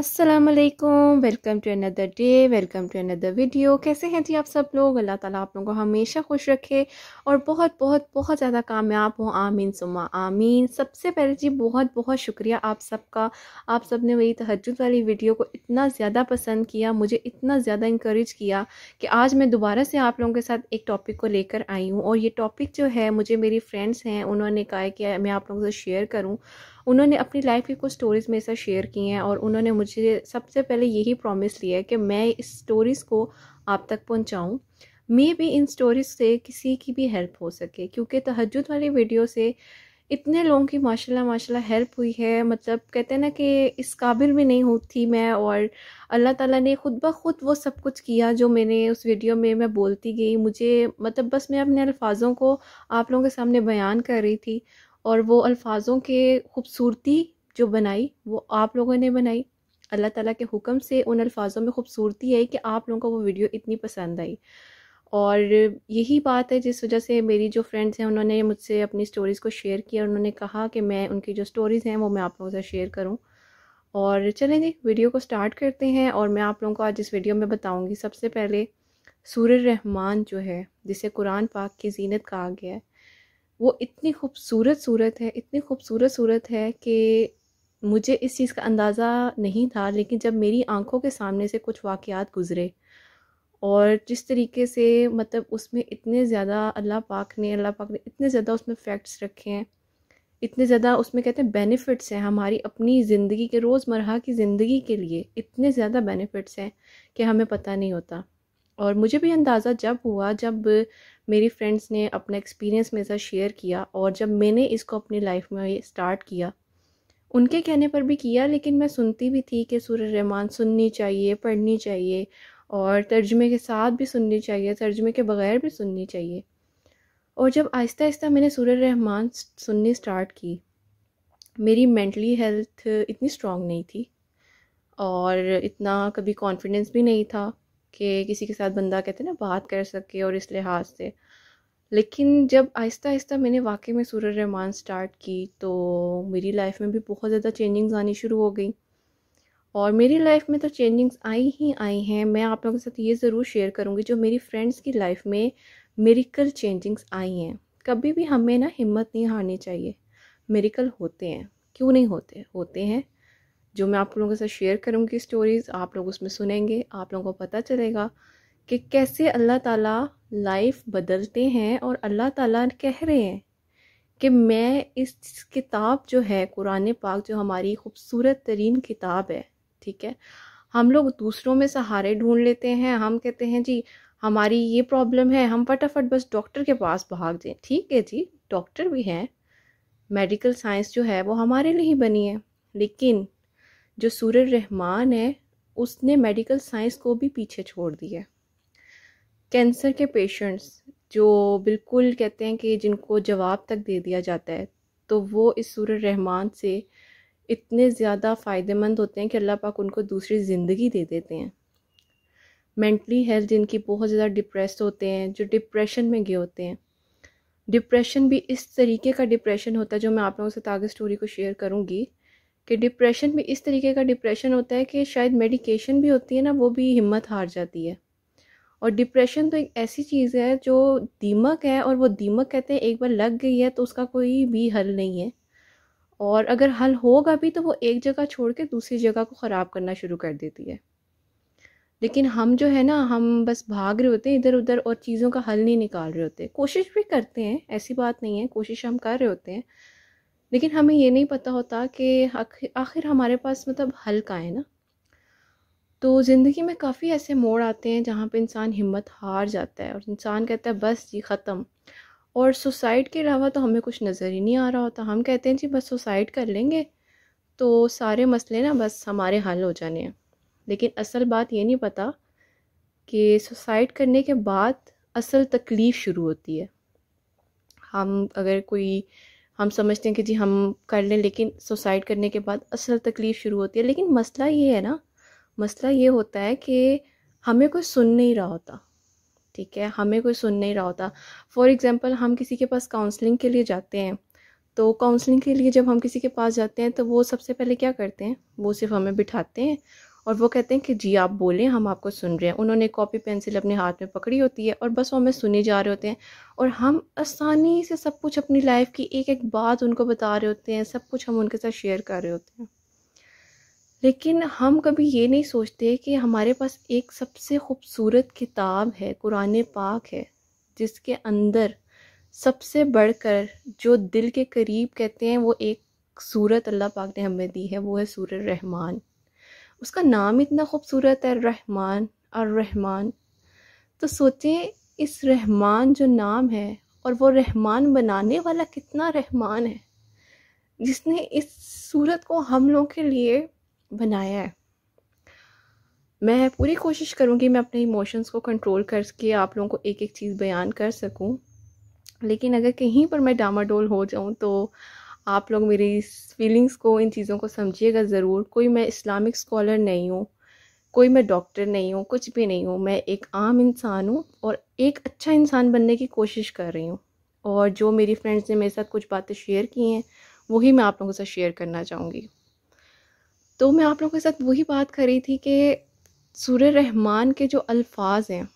अस्सलाम वालेकुम welcome to another day welcome to another video कैसे हैं जी आप सब लोग अल्लाह ताला आप लोगों को हमेशा खुश रखे और बहुत बहुत बहुत ज़्यादा कामयाब हो आमीन सुमा आमीन सबसे पहले जी बहुत बहुत शुक्रिया आप सबका आप सब ने मेरी तहजद वाली वीडियो को इतना ज़्यादा पसंद किया मुझे इतना ज़्यादा इंक्रेज किया कि आज मैं दोबारा से आप लोगों के साथ एक टॉपिक को लेकर आई हूँ और ये टॉपिक जो है मुझे मेरी फ्रेंड्स हैं उन्होंने कहा कि मैं आप लोगों से शेयर करूँ उन्होंने अपनी लाइफ की कुछ स्टोरीज़ मेरे साथ शेयर की हैं और उन्होंने मुझे सबसे पहले यही प्रॉमिस लिया है कि मैं इस स्टोरीज़ को आप तक पहुँचाऊँ मे भी इन स्टोरीज से किसी की भी हेल्प हो सके क्योंकि तहजद वाली वीडियो से इतने लोगों की माशाल्लाह माशाल्लाह हेल्प हुई है मतलब कहते हैं ना कि इस काबिल भी नहीं होती मैं और अल्लाह ताला ने खुद ब खुद वो सब कुछ किया जो मैंने उस वीडियो में मैं बोलती गई मुझे मतलब बस मैं अपने अल्फाजों को आप लोगों के सामने बयान कर रही थी और वो अल्फाजों के खूबसूरती जो बनाई वो आप लोगों ने बनाई अल्लाह ताला के हुक्म से उन अल्फाजों में खूबसूरती है कि आप लोगों को वो वीडियो इतनी पसंद आई और यही बात है जिस वजह से मेरी जो फ्रेंड्स हैं उन्होंने मुझसे अपनी स्टोरीज़ को शेयर किया और उन्होंने कहा कि मैं उनकी जो स्टोरीज़ हैं वो मैं आप लोगों से शेयर करूँ और चलें जी वीडियो को स्टार्ट करते हैं और मैं आप लोगों को आज इस वीडियो में बताऊँगी सबसे पहले सूर रहमान जो है जिसे कुरान पाक की जीनत कहा गया है वो इतनी खूबसूरत सूरत है इतनी खूबसूरत सूरत है कि मुझे इस चीज़ का अंदाज़ा नहीं था लेकिन जब मेरी आंखों के सामने से कुछ वाक़ गुज़रे और जिस तरीके से मतलब उसमें इतने ज़्यादा अल्लाह पाक ने अल्लाह पाक ने इतने ज़्यादा उसमें फैक्ट्स रखे हैं इतने ज़्यादा उसमें कहते हैं बेनिफिट्स हैं हमारी अपनी ज़िंदगी के रोज़मर की ज़िंदगी के लिए इतने ज़्यादा बेनिफिट्स हैं कि हमें पता नहीं होता और मुझे भी अंदाज़ा जब हुआ जब मेरी फ्रेंड्स ने अपना एक्सपीरियंस मेरे साथ शेयर किया और जब मैंने इसको अपनी लाइफ में स्टार्ट किया उनके कहने पर भी किया लेकिन मैं सुनती भी थी कि सूर्य रहमान सुननी चाहिए पढ़नी चाहिए और तर्जमे के साथ भी सुननी चाहिए तर्जमे के बग़ैर भी सुननी चाहिए और जब आहिस्ता आहिस्ता मैंने सूर्य रहमान सुननी स्टार्ट की मेरी मेंटली हेल्थ इतनी स्ट्रॉन्ग नहीं थी और इतना कभी कॉन्फिडेंस भी नहीं था कि किसी के साथ बंदा कहते हैं ना बात कर सके और इस लिहाज से लेकिन जब आहिस्ता आहिस्ता मैंने वाकई में सूर रहमान स्टार्ट की तो मेरी लाइफ में भी बहुत ज़्यादा चेंजिंग्स आनी शुरू हो गई और मेरी लाइफ में तो चेंजिंग्स आई ही आई हैं मैं आप लोगों के साथ ये ज़रूर शेयर करूँगी जो मेरी फ्रेंड्स की लाइफ में मेरिकल चेंजिंग्स आई हैं कभी भी हमें ना हिम्मत नहीं हारनी चाहिए मेरिकल होते हैं क्यों नहीं होते होते हैं जो मैं आप लोगों के साथ शेयर करूँगी स्टोरीज़ आप लोग उसमें सुनेंगे आप लोगों को पता चलेगा कि कैसे अल्लाह ताला लाइफ बदलते हैं और अल्लाह ताला कह रहे हैं कि मैं इस किताब जो है कुरान पाक जो हमारी खूबसूरत तरीन किताब है ठीक है हम लोग दूसरों में सहारे ढूंढ लेते हैं हम कहते हैं जी हमारी ये प्रॉब्लम है हम फटाफट बस डॉक्टर के पास भाग दें ठीक है जी डॉक्टर भी हैं मेडिकल साइंस जो है वो हमारे लिए ही बनी है लेकिन जो सूर्य रहमान है उसने मेडिकल साइंस को भी पीछे छोड़ दिया कैंसर के पेशेंट्स जो बिल्कुल कहते हैं कि जिनको जवाब तक दे दिया जाता है तो वो इस सूर्य रहमान से इतने ज़्यादा फ़ायदेमंद होते हैं कि अल्लाह पाक उनको दूसरी ज़िंदगी दे देते हैं मेंटली हेल्थ जिनकी बहुत ज़्यादा डिप्रेस होते हैं जो डिप्रेशन में गए होते हैं डिप्रेशन भी इस तरीके का डिप्रेशन होता है जो मैं आप लोगों से आगे स्टोरी को शेयर करूँगी कि डिप्रेशन भी इस तरीके का डिप्रेशन होता है कि शायद मेडिकेशन भी होती है ना वो भी हिम्मत हार जाती है और डिप्रेशन तो एक ऐसी चीज़ है जो दीमक है और वो दीमक कहते हैं एक बार लग गई है तो उसका कोई भी हल नहीं है और अगर हल होगा भी तो वो एक जगह छोड़ के दूसरी जगह को ख़राब करना शुरू कर देती है लेकिन हम जो है ना हम बस भाग रहे होते हैं इधर उधर और चीज़ों का हल नहीं निकाल रहे होते कोशिश भी करते हैं ऐसी बात नहीं है कोशिश हम कर रहे होते हैं लेकिन हमें ये नहीं पता होता कि आखिर हमारे पास मतलब हल का है ना तो ज़िंदगी में काफ़ी ऐसे मोड़ आते हैं जहाँ पे इंसान हिम्मत हार जाता है और इंसान कहता है बस जी ख़त्म और सुसाइड के अलावा तो हमें कुछ नज़र ही नहीं आ रहा होता हम कहते हैं जी बस सुसाइड कर लेंगे तो सारे मसले ना बस हमारे हल हो जाने हैं लेकिन असल बात ये नहीं पता कि सुसाइड करने के बाद असल तकलीफ़ शुरू होती है हम अगर कोई हम समझते हैं कि जी हम कर लें लेकिन सुसाइड करने के बाद असल तकलीफ़ शुरू होती है लेकिन मसला ये है ना मसला ये होता है कि हमें कोई सुन नहीं रहा होता ठीक है हमें कोई सुन नहीं रहा होता फॉर एग्ज़ाम्पल हम किसी के पास काउंसलिंग के लिए जाते हैं तो काउंसलिंग के लिए जब हम किसी के पास जाते हैं तो वो सबसे पहले क्या करते हैं वो सिर्फ हमें बिठाते हैं और वो कहते हैं कि जी आप बोलें हम आपको सुन रहे हैं उन्होंने कॉपी पेंसिल अपने हाथ में पकड़ी होती है और बस वो हमें सुने जा रहे होते हैं और हम आसानी से सब कुछ अपनी लाइफ की एक एक बात उनको बता रहे होते हैं सब कुछ हम उनके साथ शेयर कर रहे होते हैं लेकिन हम कभी ये नहीं सोचते कि हमारे पास एक सबसे खूबसूरत किताब है कुरान पाक है जिसके अंदर सबसे बढ़कर जो दिल के करीब कहते हैं वो एक सूरत अल्लाह पाक ने हमें दी है वो है सूर रहमान उसका नाम इतना खूबसूरत है रहमान और रहमान तो सोचें इस रहमान जो नाम है और वो रहमान बनाने वाला कितना रहमान है जिसने इस सूरत को हम लोगों के लिए बनाया है मैं पूरी कोशिश करूँगी मैं अपने इमोशंस को कंट्रोल करके आप लोगों को एक एक चीज़ बयान कर सकूँ लेकिन अगर कहीं पर मैं डामाडोल हो जाऊँ तो आप लोग मेरी फीलिंग्स को इन चीज़ों को समझिएगा ज़रूर कोई मैं इस्लामिक स्कॉलर नहीं हूँ कोई मैं डॉक्टर नहीं हूँ कुछ भी नहीं हूँ मैं एक आम इंसान हूँ और एक अच्छा इंसान बनने की कोशिश कर रही हूँ और जो मेरी फ्रेंड्स ने मेरे साथ कुछ बातें शेयर की हैं वही मैं आप लोगों के साथ शेयर करना चाहूँगी तो मैं आप लोगों के साथ वही बात कर रही थी कि सूर्य रहमान के जो अल्फाज हैं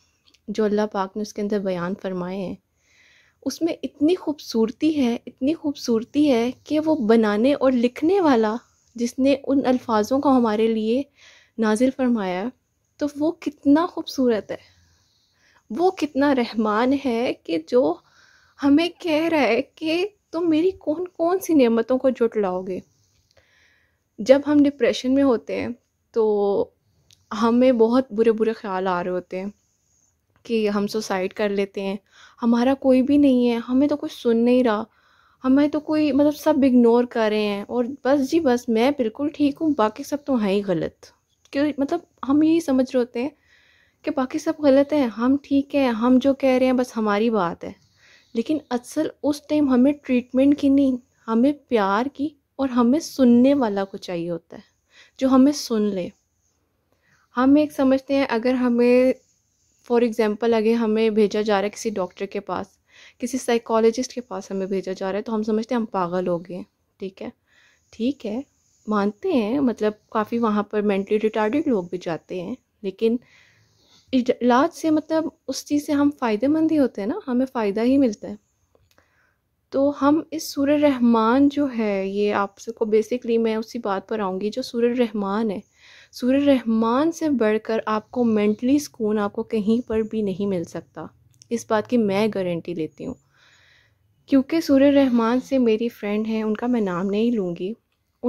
जो अल्लाह पाक ने उसके अंदर बयान फरमाए हैं उसमें इतनी खूबसूरती है इतनी खूबसूरती है कि वो बनाने और लिखने वाला जिसने उन अल्फाजों को हमारे लिए नाजिल फरमाया तो वो कितना खूबसूरत है वो कितना रहमान है कि जो हमें कह रहा है कि तुम मेरी कौन कौन सी नेमतों को जुट लाओगे जब हम डिप्रेशन में होते हैं तो हमें बहुत बुरे बुरे ख्याल आ रहे होते हैं कि हम सुसाइड कर लेते हैं हमारा कोई भी नहीं है हमें तो कुछ सुन नहीं रहा हमें तो कोई मतलब सब इग्नोर कर रहे हैं और बस जी बस मैं बिल्कुल ठीक हूँ बाकी सब तो हैं ही गलत क्यों मतलब हम यही समझ रहे होते हैं कि बाकी सब गलत हैं हम ठीक हैं हम जो कह रहे हैं बस हमारी बात है लेकिन असल उस टाइम हमें ट्रीटमेंट की नहीं हमें प्यार की और हमें सुनने वाला को चाहिए होता है जो हमें सुन ले हम एक समझते हैं अगर हमें फॉर एग्ज़ाम्पल अगर हमें भेजा जा रहा है किसी डॉक्टर के पास किसी साइकोलॉजिस्ट के पास हमें भेजा जा रहा है तो हम समझते हैं हम पागल हो गए ठीक है ठीक है मानते हैं मतलब काफ़ी वहाँ पर मेंटली रिटार्डेड लोग भी जाते हैं लेकिन इलाज से मतलब उस चीज़ से हम फ़ायदेमंद ही होते हैं ना हमें फ़ायदा ही मिलता है तो हम इस सूर्य रहमान जो है ये आप सबको बेसिकली मैं उसी बात पर आऊँगी जो सूर्य रहमान है सूर्य रहमान से बढ़कर आपको मेंटली सुकून आपको कहीं पर भी नहीं मिल सकता इस बात की मैं गारंटी लेती हूँ क्योंकि सूर्य रहमान से मेरी फ्रेंड हैं उनका मैं नाम नहीं लूँगी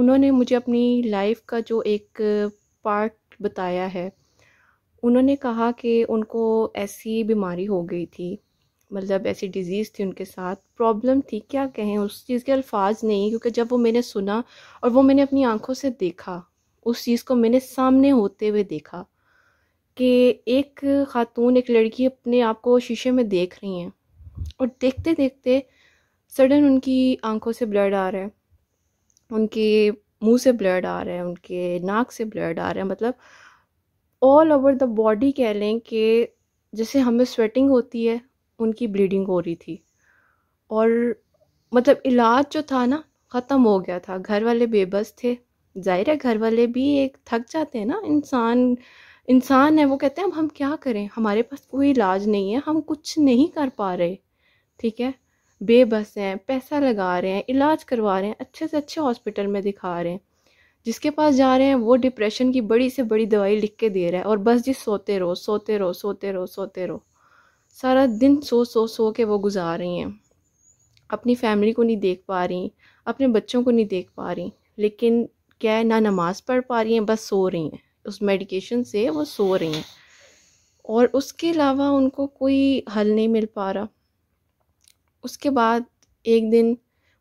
उन्होंने मुझे अपनी लाइफ का जो एक पार्ट बताया है उन्होंने कहा कि उनको ऐसी बीमारी हो गई थी मतलब ऐसी डिज़ीज़ थी उनके साथ प्रॉब्लम थी क्या कहें उस चीज़ के अल्फाज नहीं क्योंकि जब वो मैंने सुना और वो मैंने अपनी आंखों से देखा उस चीज़ को मैंने सामने होते हुए देखा कि एक खातून एक लड़की अपने आप को शीशे में देख रही हैं और देखते देखते सडन उनकी आंखों से ब्लड आ रहा है उनके मुंह से ब्लड आ रहा है उनके नाक से ब्लड आ रहा है मतलब ऑल ओवर द बॉडी कह लें कि जैसे हमें स्वेटिंग होती है उनकी ब्लीडिंग हो रही थी और मतलब इलाज जो था ना ख़त्म हो गया था घर वाले बेबस थे जाहिर है घर वाले भी एक थक जाते हैं ना इंसान इंसान है वो कहते हैं अब हम क्या करें हमारे पास कोई इलाज नहीं है हम कुछ नहीं कर पा रहे ठीक है बेबस हैं पैसा लगा रहे हैं इलाज करवा रहे हैं अच्छे से अच्छे हॉस्पिटल में दिखा रहे हैं जिसके पास जा रहे हैं वो डिप्रेशन की बड़ी से बड़ी दवाई लिख के दे रहा है और बस जी सोते रहो सोते रहो सोते रहो सोते रहो सारा दिन सो सो सो के वो गुजार रही हैं अपनी फैमिली को नहीं देख पा रही अपने बच्चों को नहीं देख पा रही लेकिन क्या है ना नमाज़ पढ़ पा रही हैं बस सो रही हैं उस मेडिकेशन से वो सो रही हैं और उसके अलावा उनको कोई हल नहीं मिल पा रहा उसके बाद एक दिन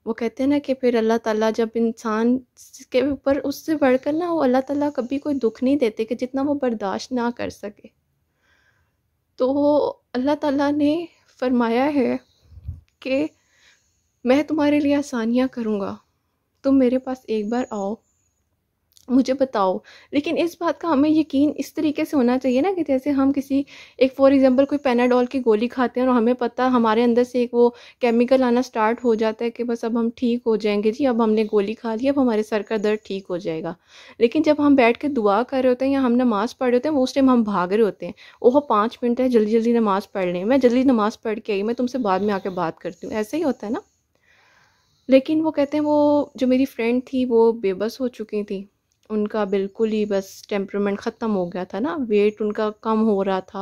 वो कहते हैं ना कि फिर अल्लाह ताला जब इंसान के ऊपर उससे बढ़कर ना वो अल्लाह ताला कभी कोई दुख नहीं देते कि जितना वो बर्दाश्त ना कर सके तो अल्लाह ताला ने फरमाया है कि मैं तुम्हारे लिए आसानियाँ करूँगा तुम मेरे पास एक बार आओ मुझे बताओ लेकिन इस बात का हमें यकीन इस तरीके से होना चाहिए ना कि जैसे हम किसी एक फॉर एग्जांपल कोई पेनाडोल की गोली खाते हैं और हमें पता हमारे अंदर से एक वो केमिकल आना स्टार्ट हो जाता है कि बस अब हम ठीक हो जाएंगे जी अब हमने गोली खा ली अब हमारे सर का दर्द ठीक हो जाएगा लेकिन जब हम बैठ के दुआ कर रहे होते हैं या हम नमाज़ पढ़ रहे होते हैं उस टाइम हम भाग रहे होते हैं ओह पाँच मिनट है जल्दी जल्दी नमाज़ पढ़ लें मैं जल्दी नमाज़ पढ़ के आई मैं तुमसे बाद में आके बात करती हूँ ऐसा ही होता है ना लेकिन वो कहते हैं वो जो मेरी फ्रेंड थी वो बेबस हो चुकी थी उनका बिल्कुल ही बस टेम्परमेंट ख़त्म हो गया था ना वेट उनका कम हो रहा था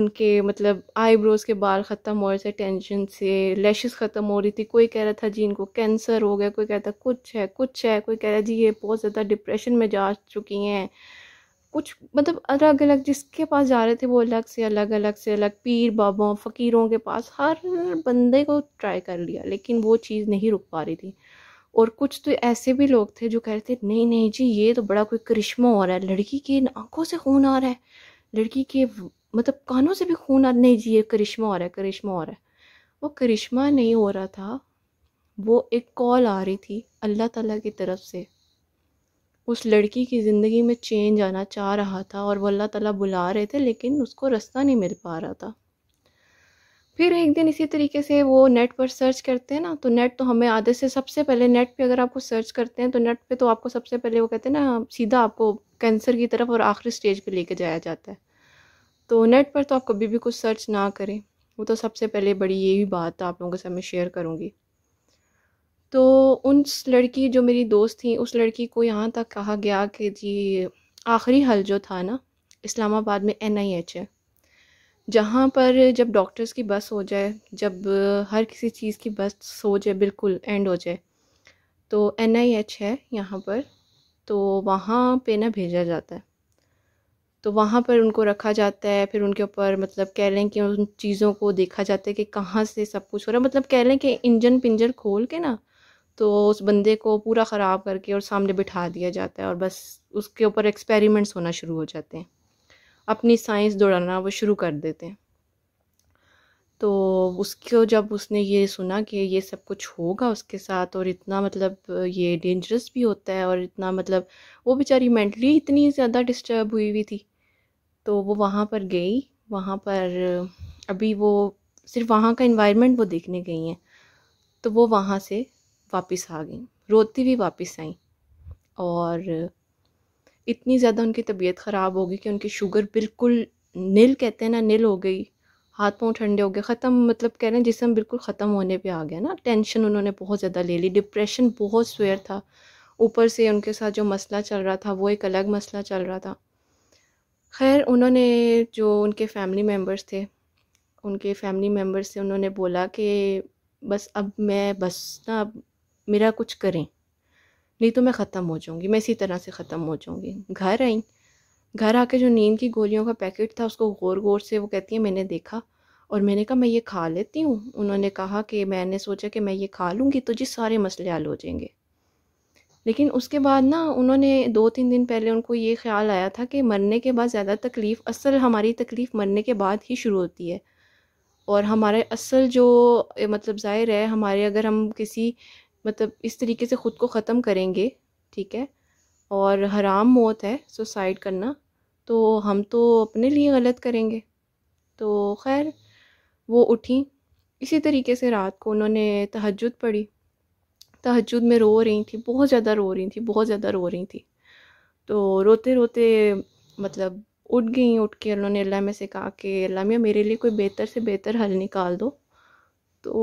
उनके मतलब आईब्रोज़ के बाल ख़त्म हो रहे थे टेंशन से लैशेस ख़त्म हो रही थी कोई कह रहा था जी इनको कैंसर हो गया कोई कह रहा था कुछ है कुछ है कोई कह रहा जी ये बहुत ज़्यादा डिप्रेशन में जा चुकी हैं कुछ मतलब अलग अलग जिसके पास जा रहे थे वो अलग से अलग अलग से अलग पीर बाबों फ़कीरों के पास हर बंदे को ट्राई कर लिया लेकिन वो चीज़ नहीं रुक पा रही थी और कुछ तो ऐसे भी लोग थे जो कह रहे थे नहीं नहीं जी ये तो बड़ा कोई करिश्मा हो रहा है लड़की के आंखों से खून आ रहा है लड़की के मतलब कानों से भी खून आ रहा नहीं जी ये करिश्मा हो रहा है करिश्मा हो रहा है वो करिश्मा नहीं हो रहा था वो एक कॉल आ रही थी अल्लाह ताला की तरफ से उस लड़की की ज़िंदगी में चेंज आना चाह रहा था और वो अल्लाह ताला बुला रहे थे लेकिन उसको रास्ता नहीं मिल पा रहा था फिर एक दिन इसी तरीके से वो नेट पर सर्च करते हैं ना तो नेट तो हमें आधे से सबसे पहले नेट पे अगर आपको सर्च करते हैं तो नेट पे तो आपको सबसे पहले वो कहते हैं ना सीधा आपको कैंसर की तरफ और आखिरी स्टेज पे लेके जाया जाता है तो नेट पर तो आप कभी भी कुछ सर्च ना करें वो तो सबसे पहले बड़ी यही बात आप लोगों के साथ मैं शेयर करूँगी तो उस लड़की जो मेरी दोस्त थी उस लड़की को यहाँ तक कहा गया कि जी आखिरी हल जो था ना इस्लामाबाद में एन आई एच है जहाँ पर जब डॉक्टर्स की बस हो जाए जब हर किसी चीज़ की बस हो जाए बिल्कुल एंड हो जाए तो एन आई एच है यहाँ पर तो वहाँ पे ना भेजा जाता है तो वहाँ पर उनको रखा जाता है फिर उनके ऊपर मतलब कह लें कि उन चीज़ों को देखा जाता है कि कहाँ से सब कुछ हो रहा है मतलब कह लें कि इंजन पिंजर खोल के ना तो उस बंदे को पूरा ख़राब करके और सामने बिठा दिया जाता है और बस उसके ऊपर एक्सपेरिमेंट्स होना शुरू हो जाते हैं अपनी साइंस दौड़ाना वो शुरू कर देते हैं तो उसको जब उसने ये सुना कि ये सब कुछ होगा उसके साथ और इतना मतलब ये डेंजरस भी होता है और इतना मतलब वो बेचारी मेंटली इतनी ज़्यादा डिस्टर्ब हुई हुई थी तो वो वहाँ पर गई वहाँ पर अभी वो सिर्फ वहाँ का इन्वायरमेंट वो देखने गई हैं तो वो वहाँ से वापस आ गई रोती हुई वापस आई और इतनी ज़्यादा उनकी तबीयत ख़राब हो गई कि उनकी शुगर बिल्कुल नील कहते हैं ना नील हो गई हाथ पाँव ठंडे हो गए ख़त्म मतलब कह रहे हैं जिसम बिल्कुल ख़त्म होने पे आ गया ना टेंशन उन्होंने बहुत ज़्यादा ले ली डिप्रेशन बहुत स्वेयर था ऊपर से उनके साथ जो मसला चल रहा था वो एक अलग मसला चल रहा था खैर उन्होंने जो उनके फैमिली मेम्बर्स थे उनके फैमिली मेम्बर्स से उन्होंने बोला कि बस अब मैं बस ना मेरा कुछ करें नहीं तो मैं ख़त्म हो जाऊँगी मैं इसी तरह से ख़त्म हो जाऊँगी घर आई घर आके जो नींद की गोलियों का पैकेट था उसको गौर गौर से वो कहती है मैंने देखा और मैंने कहा मैं ये खा लेती हूँ उन्होंने कहा कि मैंने सोचा कि मैं ये खा लूँगी तो जी सारे मसले हल हो जाएंगे लेकिन उसके बाद ना उन्होंने दो तीन दिन पहले उनको ये ख्याल आया था कि मरने के बाद ज़्यादा तकलीफ़ असल हमारी तकलीफ़ मरने के बाद ही शुरू होती है और हमारे असल जो मतलब ज़ाहिर है हमारे अगर हम किसी मतलब इस तरीके से ख़ुद को ख़त्म करेंगे ठीक है और हराम मौत है सुसाइड करना तो हम तो अपने लिए गलत करेंगे तो खैर वो उठी इसी तरीके से रात को उन्होंने तहजद पढ़ी तहजद में रो रही थी बहुत ज़्यादा रो रही थी बहुत ज़्यादा रो रही थी तो रोते रोते मतलब उठ गई उठ के उन्होंने अल्लाह में से कहा कि अल्लाह मियाँ मेरे लिए कोई बेहतर से बेहतर हल निकाल दो तो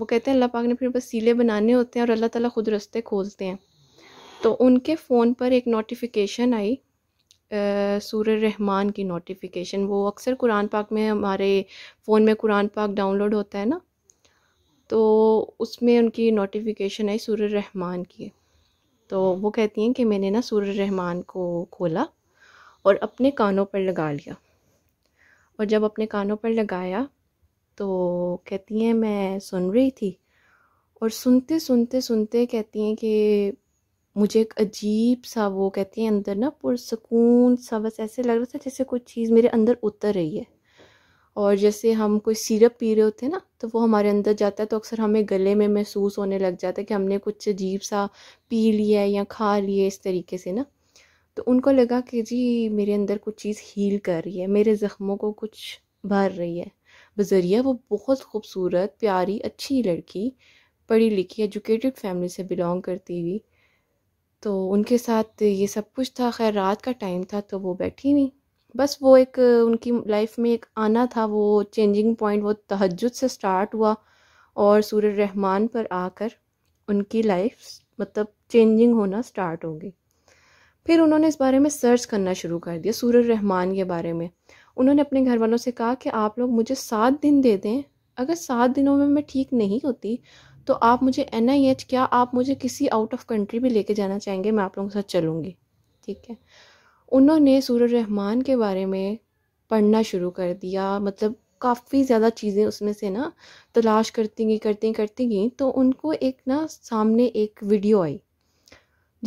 वो कहते हैं अल्लाह पाक ने फिर वसीले बनाने होते हैं और अल्लाह ताला ख़ुद रस्ते खोलते हैं तो उनके फ़ोन पर एक नोटिफिकेशन आई सूर रहमान की नोटिफिकेशन वो अक्सर कुरान पाक में हमारे फ़ोन में कुरान पाक डाउनलोड होता है ना तो उसमें उनकी नोटिफिकेशन आई सूर रहमान की तो वो कहती हैं कि मैंने ना सूर रहमान को खोला और अपने कानों पर लगा लिया और जब अपने कानों पर लगाया तो कहती हैं मैं सुन रही थी और सुनते सुनते सुनते कहती हैं कि मुझे एक अजीब सा वो कहती हैं अंदर ना पुरसकून सा बस ऐसे लग रहा था जैसे कुछ चीज़ मेरे अंदर उतर रही है और जैसे हम कोई सिरप पी रहे होते हैं ना तो वो हमारे अंदर जाता है तो अक्सर हमें गले में महसूस होने लग जाता है कि हमने कुछ अजीब सा पी लिया है या खा लिया इस तरीके से ना तो उनको लगा कि जी मेरे अंदर कुछ चीज़ हील कर रही है मेरे ज़ख्मों को कुछ भर रही है बज़रिया वो बहुत खूबसूरत प्यारी अच्छी लड़की पढ़ी लिखी एजुकेटेड फैमिली से बिलोंग करती हुई तो उनके साथ ये सब कुछ था खैर रात का टाइम था तो वो बैठी नहीं बस वो एक उनकी लाइफ में एक आना था वो चेंजिंग पॉइंट वो तहजद से स्टार्ट हुआ और सूर्य रहमान पर आकर उनकी लाइफ मतलब चेंजिंग होना स्टार्ट हो गई फिर उन्होंने इस बारे में सर्च करना शुरू कर दिया सूर्य रहमान के बारे में उन्होंने अपने घर वालों से कहा कि आप लोग मुझे सात दिन दे दें अगर सात दिनों में मैं ठीक नहीं होती तो आप मुझे एन आई एच क्या आप मुझे किसी आउट ऑफ कंट्री भी लेके जाना चाहेंगे मैं आप लोगों के साथ चलूँगी ठीक है उन्होंने सूरज रहमान के बारे में पढ़ना शुरू कर दिया मतलब काफ़ी ज़्यादा चीज़ें उसमें से ना तलाश करती गई करती करती गई तो उनको एक ना सामने एक वीडियो आई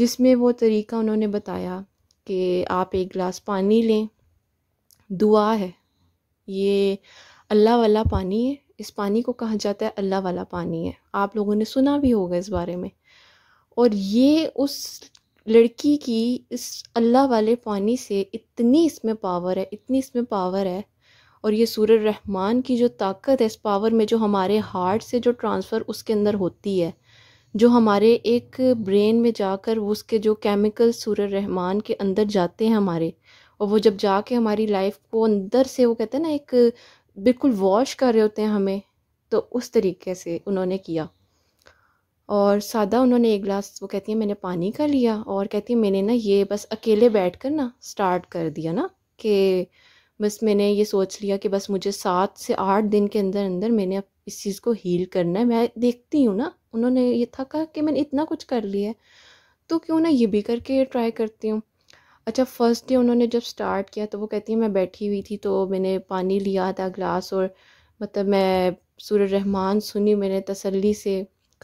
जिसमें वो तरीका उन्होंने बताया कि आप एक गिलास पानी लें दुआ है ये अल्लाह वाला पानी है इस पानी को कहा जाता है अल्लाह वाला पानी है आप लोगों ने सुना भी होगा इस बारे में और ये उस लड़की की इस अल्लाह वाले पानी से इतनी इसमें पावर है इतनी इसमें पावर है और ये सूर्य रहमान की जो ताकत है इस पावर में जो हमारे हार्ट से जो ट्रांसफ़र उसके अंदर होती है जो हमारे एक ब्रेन में जाकर उसके जो केमिकल सूर्य रहमान के अंदर जाते हैं हमारे और वो जब जाके हमारी लाइफ को अंदर से वो कहते हैं ना एक बिल्कुल वॉश कर रहे होते हैं हमें तो उस तरीके से उन्होंने किया और सादा उन्होंने एक गिलास वो कहती है मैंने पानी का लिया और कहती है मैंने ना ये बस अकेले बैठ कर ना स्टार्ट कर दिया ना कि बस मैंने ये सोच लिया कि बस मुझे सात से आठ दिन के अंदर अंदर मैंने इस चीज़ को हील करना है मैं देखती हूँ ना उन्होंने ये था कहा कि मैंने इतना कुछ कर लिया है तो क्यों ना ये भी करके ट्राई करती हूँ अच्छा फ़र्स्ट डे उन्होंने जब स्टार्ट किया तो वो कहती है मैं बैठी हुई थी तो मैंने पानी लिया था ग्लास और मतलब मैं सूर रहमान सुनी मैंने तसल्ली से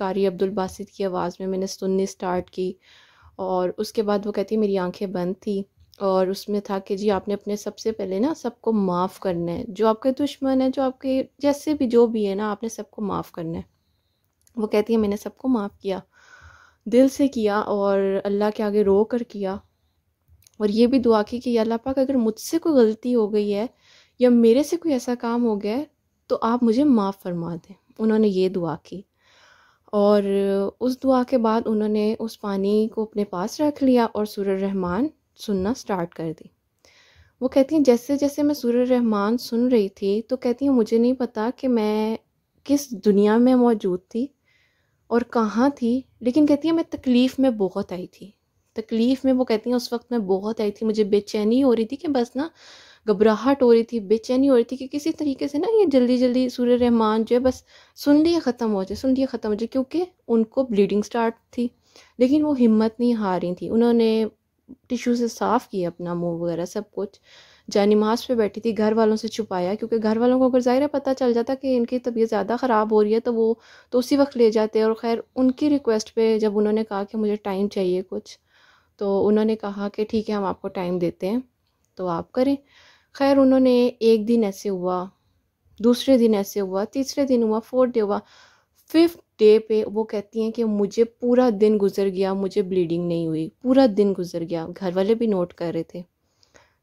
कारी अब्दुल बासित की आवाज़ में मैंने सुननी स्टार्ट की और उसके बाद वो कहती मेरी आंखें बंद थी और उसमें था कि जी आपने अपने सबसे पहले ना सबको माफ़ करना है जो आपके दुश्मन है जो आपके जैसे भी जो भी है ना आपने सबको माफ़ करना है वो कहती है मैंने सबको माफ़ किया दिल से किया और अल्लाह के आगे रो कर किया और ये भी दुआ की कि अल्लाह पाक अगर मुझसे कोई गलती हो गई है या मेरे से कोई ऐसा काम हो गया है तो आप मुझे माफ़ फरमा दें उन्होंने ये दुआ की और उस दुआ के बाद उन्होंने उस पानी को अपने पास रख लिया और सूर्य रहमान सुनना स्टार्ट कर दी वो कहती हैं जैसे जैसे मैं सूर्य रहमान सुन रही थी तो कहती हैं मुझे नहीं पता कि मैं किस दुनिया में मौजूद थी और कहाँ थी लेकिन कहती है मैं तकलीफ़ में बहुत आई थी तकलीफ़ में वो कहती हैं उस वक्त मैं बहुत आई थी मुझे बेचैनी हो रही थी कि बस ना घबराहट हो रही थी बेचैनी हो रही थी कि किसी तरीके से ना ये जल्दी जल्दी सूर्य रहमान जो है बस सुन लिए ख़त्म हो जाए सुन लिए ख़त्म हो जाए क्योंकि उनको ब्लीडिंग स्टार्ट थी लेकिन वो हिम्मत नहीं हारी थी उन्होंने टिशू से साफ़ किया अपना मुंह वगैरह सब कुछ जानिमाज पे बैठी थी घर वालों से छुपाया क्योंकि घर वालों को अगर ज़ाहिर पता चल जाता कि इनकी तबीयत ज़्यादा ख़राब हो रही है तो वो तो उसी वक्त ले जाते और ख़ैर उनकी रिक्वेस्ट पे जब उन्होंने कहा कि मुझे टाइम चाहिए कुछ तो उन्होंने कहा कि ठीक है हम आपको टाइम देते हैं तो आप करें खैर उन्होंने एक दिन ऐसे हुआ दूसरे दिन ऐसे हुआ तीसरे दिन हुआ फोर्थ डे हुआ फिफ्थ डे पे वो कहती हैं कि मुझे पूरा दिन गुजर गया मुझे ब्लीडिंग नहीं हुई पूरा दिन गुजर गया घर वाले भी नोट कर रहे थे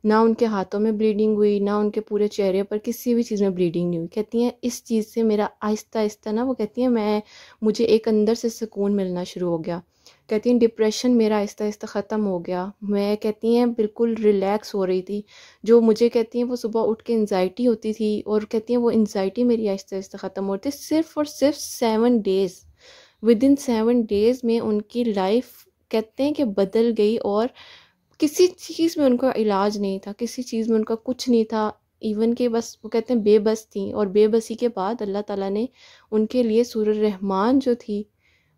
ना उनके हाथों में ब्लीडिंग हुई ना उनके पूरे चेहरे पर किसी भी चीज़ में ब्लीडिंग नहीं हुई कहती हैं इस चीज़ से मेरा आहिस्ता आहिस्ता ना वो कहती हैं मैं मुझे एक अंदर से सुकून मिलना शुरू हो गया कहती हैं डिप्रेशन मेरा आहिस्ता आहिस्ता ख़त्म हो गया मैं कहती हैं बिल्कुल रिलैक्स हो रही थी जो मुझे कहती हैं वो सुबह उठ के एनजाइटी होती थी और कहती हैं वो एनजाइटी मेरी आहिस्ता आहिस्ता ख़त्म हो रही थी सिर्फ़ और सिर्फ seven days within seven days में उनकी लाइफ कहते हैं कि बदल गई और किसी चीज़ में उनका इलाज नहीं था किसी चीज़ में उनका कुछ नहीं था इवन के बस वो कहते हैं बेबस थी और बेबसी के बाद अल्लाह ताला ने उनके लिए सूर रहमान जो थी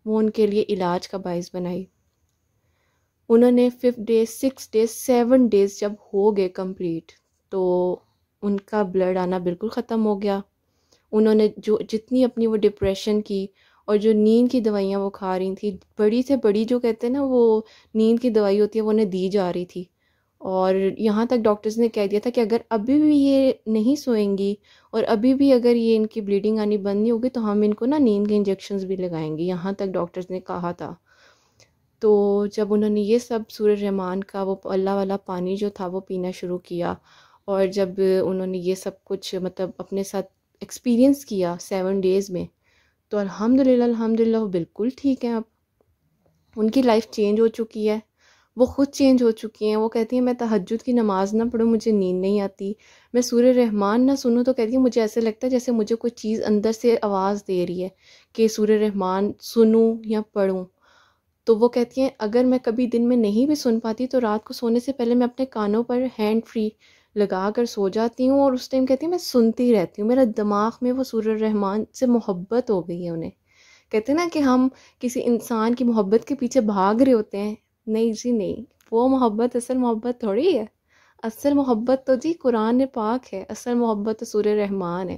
वो उनके लिए इलाज का बायस बनाई उन्होंने fifth day six day seven days जब हो गए कंप्लीट तो उनका ब्लड आना बिल्कुल ख़त्म हो गया उन्होंने जो जितनी अपनी वो डिप्रेशन की और जो नींद की दवाइयाँ वो खा रही थी बड़ी से बड़ी जो कहते हैं ना वो नींद की दवाई होती है वो उन्हें दी जा रही थी और यहाँ तक डॉक्टर्स ने कह दिया था कि अगर अभी भी ये नहीं सोएंगी और अभी भी अगर ये इनकी ब्लीडिंग आनी बंद नहीं होगी तो हम इनको ना नींद के इंजेक्शन भी लगाएंगे यहाँ तक डॉक्टर्स ने कहा था तो जब उन्होंने ये सब सूर्य रहमान का वो अल्लाह वाला पानी जो था वो पीना शुरू किया और जब उन्होंने ये सब कुछ मतलब अपने साथ एक्सपीरियंस किया सेवन डेज़ में तो अलहमदिल्ला अलहमदिल्ला वो बिल्कुल ठीक हैं अब उनकी लाइफ चेंज हो चुकी है वो ख़ुद चेंज हो चुकी हैं वो कहती हैं मैं तहजद की नमाज़ ना पढ़ूँ मुझे नींद नहीं आती मैं सूर्य रहमान ना सुनूँ तो कहती हैं मुझे ऐसे लगता है जैसे मुझे कोई चीज़ अंदर से आवाज़ दे रही है कि सूर्य रहमान सुनूँ या पढ़ूँ तो वो कहती हैं अगर मैं कभी दिन में नहीं भी सुन पाती तो रात को सोने से पहले मैं अपने कानों पर हैंड फ्री लगा कर सो जाती हूँ और उस टाइम कहती हैं मैं सुनती रहती हूँ मेरा दिमाग में वो सूर्य रहमान से मोहब्बत हो गई है उन्हें कहते हैं ना कि हम किसी इंसान की मोहब्बत के पीछे भाग रहे होते हैं नहीं जी नहीं वो मोहब्बत असल मोहब्बत थोड़ी है असल मोहब्बत तो जी कुरान पाक है असल मोहब्बत तो सूर रहमान है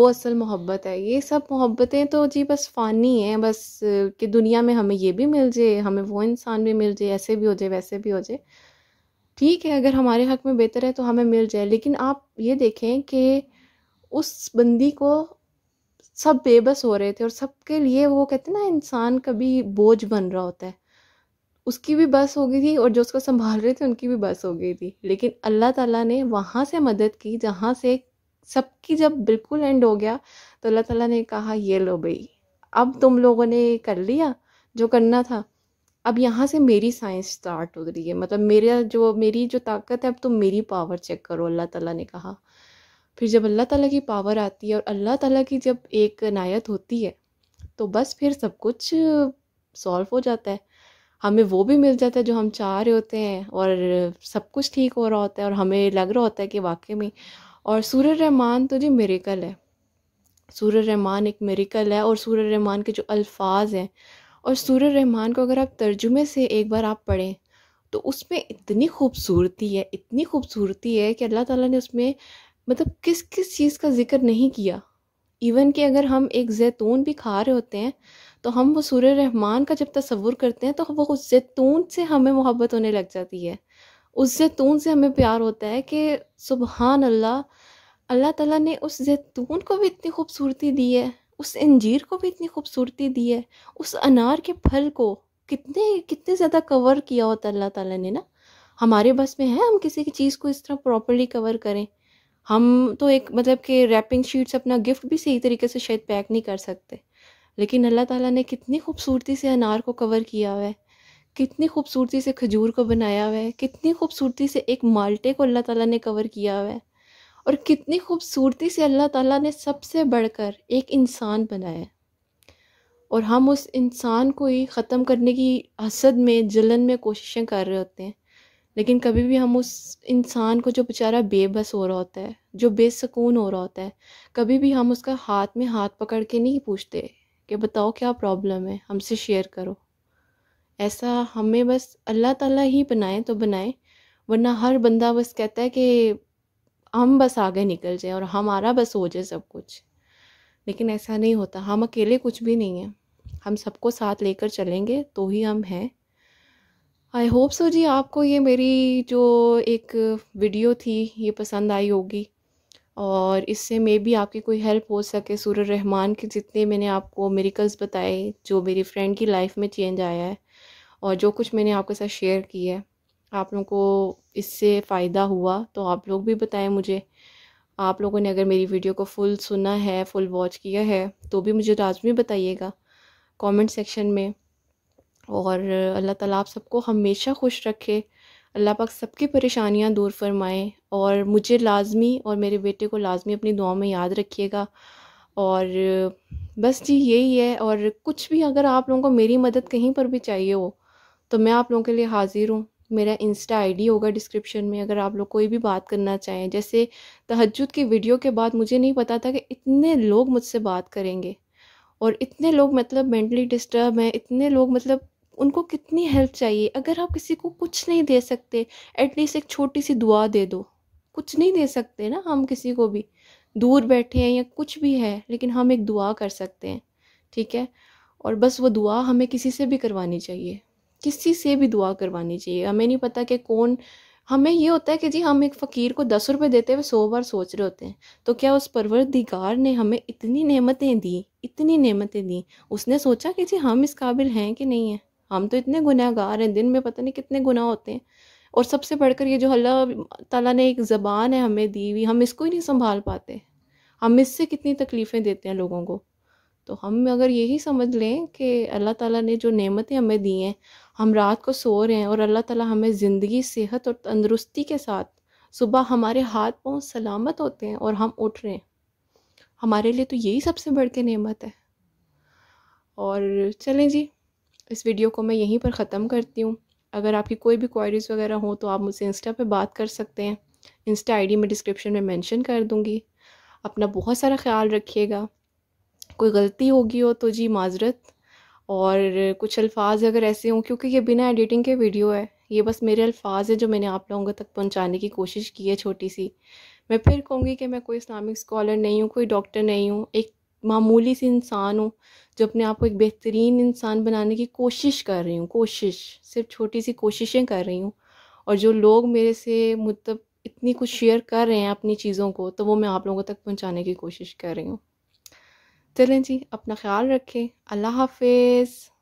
वो असल मोहब्बत है ये सब मोहब्बतें तो जी बस फ़ानी हैं बस कि दुनिया में हमें ये भी मिल जाए हमें वो इंसान भी मिल जाए ऐसे भी हो जाए वैसे भी हो जाए ठीक है अगर हमारे हक में बेहतर है तो हमें मिल जाए लेकिन आप ये देखें कि उस बंदी को सब बेबस हो रहे थे और सबके लिए वो कहते ना इंसान कभी बोझ बन रहा होता है उसकी भी बस हो गई थी और जो उसको संभाल रहे थे उनकी भी बस हो गई थी लेकिन अल्लाह ताला ने वहाँ से मदद की जहाँ से सबकी जब बिल्कुल एंड हो गया तो अल्लाह ताला ने कहा ये लो भाई अब तुम लोगों ने कर लिया जो करना था अब यहाँ से मेरी साइंस स्टार्ट हो रही है मतलब मेरा जो मेरी जो ताकत है अब तुम मेरी पावर चेक करो अल्लाह ताला ने कहा फिर जब अल्लाह ताला की पावर आती है और अल्लाह ताला की जब एक नायत होती है तो बस फिर सब कुछ सॉल्व हो जाता है हमें वो भी मिल जाता है जो हम चाह रहे होते हैं और सब कुछ ठीक हो रहा होता है और हमें लग रहा होता है कि वाकई में और सूर्य रहमान तो जी मेरिकल है सूर्य रहमान एक मेरिकल है और सूर्य रहमान के जो अल्फाज हैं और सूर्य रहमान को अगर आप तर्जुमे से एक बार आप पढ़ें तो उसमें इतनी खूबसूरती है इतनी खूबसूरती है कि अल्लाह ताला ने उसमें मतलब किस किस चीज़ का जिक्र नहीं किया इवन कि अगर हम एक जैतून भी खा रहे होते हैं तो हम वो सूर्य रहमान का जब तस्वुर करते हैं तो वो उस जैतून से हमें मोहब्बत होने लग जाती है उस जैतून से हमें प्यार होता है कि सुबहान अल्लाह अल्लाह ताला ने उस जैतून को भी इतनी खूबसूरती दी है उस इंजीर को भी इतनी खूबसूरती दी है उस अनार के फल को कितने कितने ज़्यादा कवर किया होता अल्लाह ताला ने ना हमारे बस में है हम किसी की चीज़ को इस तरह प्रॉपरली कवर करें हम तो एक मतलब कि रैपिंग शीट से अपना गिफ्ट भी सही तरीके से शायद पैक नहीं कर सकते लेकिन अल्लाह ताला ने कितनी खूबसूरती से अनार को कवर किया हुआ है कितनी खूबसूरती से खजूर को बनाया हुआ है कितनी खूबसूरती से एक माल्टे को अल्लाह ताला ने कवर किया हुआ है और कितनी खूबसूरती से अल्लाह ताला ने सबसे बढ़कर एक इंसान बनाया है और हम उस इंसान को ही ख़त्म करने की हसद में जलन में कोशिशें कर रहे होते हैं लेकिन कभी भी हम उस इंसान को जो बेचारा बेबस हो रहा होता है जो बेसकून हो रहा होता है कभी भी हम उसका हाथ में हाथ पकड़ के नहीं पूछते कि बताओ क्या प्रॉब्लम है हमसे शेयर करो ऐसा हमें बस अल्लाह ताला ही बनाए तो बनाए वरना हर बंदा बस कहता है कि हम बस आगे निकल जाए और हमारा बस हो जाए सब कुछ लेकिन ऐसा नहीं होता हम अकेले कुछ भी नहीं हैं हम सबको साथ लेकर चलेंगे तो ही हम हैं आई होप सो जी आपको ये मेरी जो एक वीडियो थी ये पसंद आई होगी और इससे मे भी आपकी कोई हेल्प हो सके सूर्य रहमान के जितने मैंने आपको मेरिकल्स बताए जो मेरी फ्रेंड की लाइफ में चेंज आया है और जो कुछ मैंने आपके साथ शेयर किया है आप लोगों को इससे फ़ायदा हुआ तो आप लोग भी बताएं मुझे आप लोगों ने अगर मेरी वीडियो को फुल सुना है फुल वॉच किया है तो भी मुझे लाजमी बताइएगा कमेंट सेक्शन में और अल्लाह ताला आप सबको हमेशा खुश रखे अल्लाह पाक सबकी परेशानियां दूर फरमाए और मुझे लाजमी और मेरे बेटे को लाजमी अपनी दुआ में याद रखिएगा और बस जी यही है और कुछ भी अगर आप लोगों को मेरी मदद कहीं पर भी चाहिए हो तो मैं आप लोगों के लिए हाज़िर हूँ मेरा इंस्टा आईडी होगा डिस्क्रिप्शन में अगर आप लोग कोई भी बात करना चाहें जैसे तहजद की वीडियो के बाद मुझे नहीं पता था कि इतने लोग मुझसे बात करेंगे और इतने लोग मतलब मेंटली डिस्टर्ब हैं इतने लोग मतलब उनको कितनी हेल्प चाहिए अगर आप किसी को कुछ नहीं दे सकते एटलीस्ट एक छोटी सी दुआ दे दो कुछ नहीं दे सकते ना हम किसी को भी दूर बैठे हैं या कुछ भी है लेकिन हम एक दुआ कर सकते हैं ठीक है और बस वो दुआ हमें किसी से भी करवानी चाहिए किसी से भी दुआ करवानी चाहिए हमें नहीं पता कि कौन हमें ये होता है कि जी हम एक फ़कीर को दस रुपये देते हुए सौ बार सोच रहे होते हैं तो क्या उस परवरदिगार ने हमें इतनी नेमतें दी इतनी नेमतें दी उसने सोचा कि जी हम इस काबिल हैं कि नहीं हैं हम तो इतने गुनाहगार हैं दिन में पता नहीं कितने गुनाह होते हैं और सबसे बढ़कर ये जो अल्लाह ताला ने एक ज़बान है हमें दी हुई हम इसको ही नहीं संभाल पाते हम इससे कितनी तकलीफ़ें देते हैं लोगों को तो हम अगर यही समझ लें कि अल्लाह ताला ने जो नेमतें हमें दी हैं हम रात को सो रहे हैं और अल्लाह ताला हमें ज़िंदगी सेहत और तंदुरुस्ती के साथ सुबह हमारे हाथ पाँव सलामत होते हैं और हम उठ रहे हैं हमारे लिए तो यही सबसे बढ़ के नेमत है और चलें जी इस वीडियो को मैं यहीं पर ख़त्म करती हूँ अगर आपकी कोई भी क्वारीज़ वगैरह हो तो आप मुझसे इंस्टा पे बात कर सकते हैं इंस्टा आईडी मैं डिस्क्रिप्शन में मेंशन कर दूँगी अपना बहुत सारा ख्याल रखिएगा कोई गलती होगी हो तो जी माजरत और कुछ अल्फाज अगर ऐसे हों क्योंकि ये बिना एडिटिंग के वीडियो है ये बस मेरे अल्फाज हैं जो मैंने आप लोगों तक पहुंचाने की कोशिश की है छोटी सी मैं फिर कहूँगी कि मैं कोई इस्लामिक स्कॉलर नहीं हूँ कोई डॉक्टर नहीं हूँ एक मामूली सी इंसान हूँ जो अपने आप को एक बेहतरीन इंसान बनाने की कोशिश कर रही हूँ कोशिश सिर्फ छोटी सी कोशिशें कर रही हूँ और जो लोग मेरे से मतलब इतनी कुछ शेयर कर रहे हैं अपनी चीज़ों को तो वो मैं आप लोगों तक पहुँचाने की कोशिश कर रही हूँ चलें जी अपना ख्याल रखें अल्लाह हाफिज़